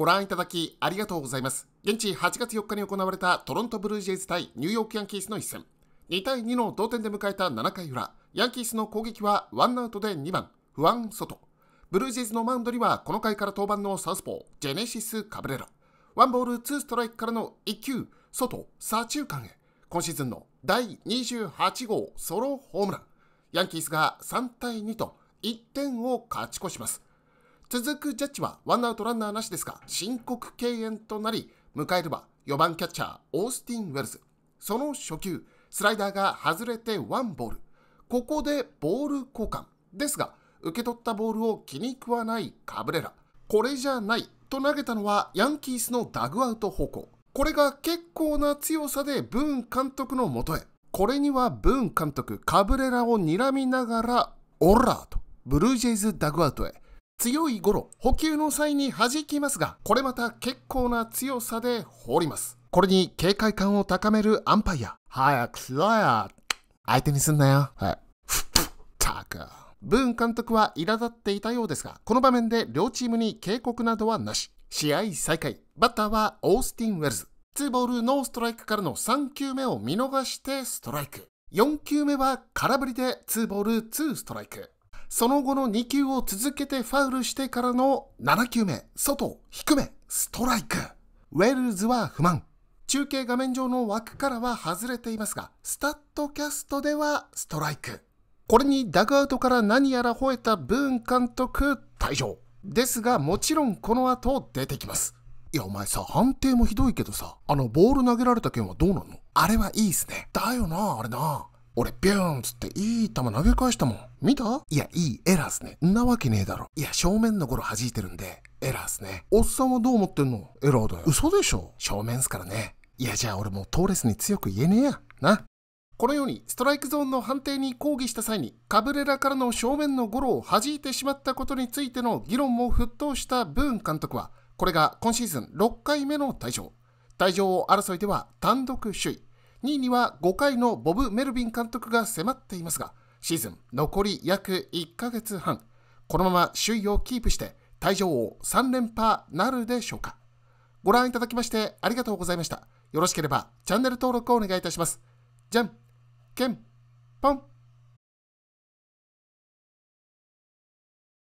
ご覧いただきありがとうございます。現地8月4日に行われたトロントブルージェイズ対ニューヨークヤンキースの一戦。2対2の同点で迎えた7回裏、ヤンキースの攻撃はワンアウトで2番、フアン・ソト。ブルージェイズのマウンドにはこの回から登板のサウスポー、ジェネシス・カブレラ。ワンボールツーストライクからの1球、外、左中間へ。今シーズンの第28号ソロホームラン。ヤンキースが3対2と1点を勝ち越します。続くジャッジはワンアウトランナーなしですが申告敬遠となり迎えるは4番キャッチャーオースティン・ウェルズその初球スライダーが外れてワンボールここでボール交換ですが受け取ったボールを気に食わないカブレラこれじゃないと投げたのはヤンキースのダグアウト方向これが結構な強さでブーン監督のもとへこれにはブーン監督カブレラを睨みながらオラーとブルージェイズダグアウトへ強いゴロ、補給の際に弾きますが、これまた結構な強さで放ります。これに警戒感を高めるアンパイア。早くしろや。相手にすんなよ。はい。たく。ブーン監督は苛立っていたようですが、この場面で両チームに警告などはなし。試合再開。バッターはオースティン・ウェルズ。ツーボールノーストライクからの3球目を見逃してストライク。4球目は空振りでツーボールツーストライク。その後の2球を続けてファウルしてからの7球目、外、低め、ストライク。ウェルズは不満。中継画面上の枠からは外れていますが、スタッドキャストではストライク。これにダグアウトから何やら吠えたブーン監督退場。ですが、もちろんこの後出てきます。いや、お前さ、判定もひどいけどさ、あの、ボール投げられた件はどうなのあれはいいっすね。だよな、あれな。俺、ビューンっつって、いい球投げ返したもん。見たいや、いいエラーっすね。んなわけねえだろ。いや、正面のゴロ弾いてるんで、エラーっすね。おっさんはどう思ってんのエラーだよ。嘘でしょ正面っすからね。いや、じゃあ俺もトーレスに強く言えねえや。な。このようにストライクゾーンの判定に抗議した際にカブレラからの正面のゴロを弾いてしまったことについての議論も沸騰したブーン監督はこれが今シーズン6回目の退場退場を争いでは単独首位2位には5回のボブ・メルビン監督が迫っていますが、シーズン残り約1ヶ月半、このまま首位をキープして、退場王3連覇なるでしょうか。ご覧いただきましてありがとうございました。よろしければチャンネル登録をお願いいたします。じゃん、けん、ぽん。